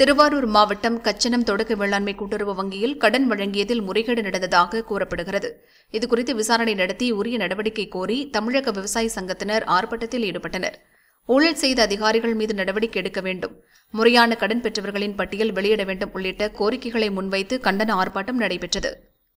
திருவாரூர் மாவட்டம் கச்சனம் தொடக்க வேளாண்மை கூட்டுறவு வங்கியில் கடன் வழங்கியதில் முறைகேடு நடந்ததாக கூறப்படுகிறது இதுகுறித்து விசாரணை நடத்தி உரிய நடவடிக்கை கோரி தமிழக விவசாய சங்கத்தினர் ஆர்ப்பாட்டத்தில் ஈடுபட்டனர் ஊழல் செய்த அதிகாரிகள் மீது நடவடிக்கை எடுக்க வேண்டும் முறையான கடன் பெற்றவர்களின் பட்டியல் வெளியிட வேண்டும் உள்ளிட்ட கோரிக்கைகளை முன்வைத்து கண்டன ஆர்ப்பாட்டம் நடைபெற்றது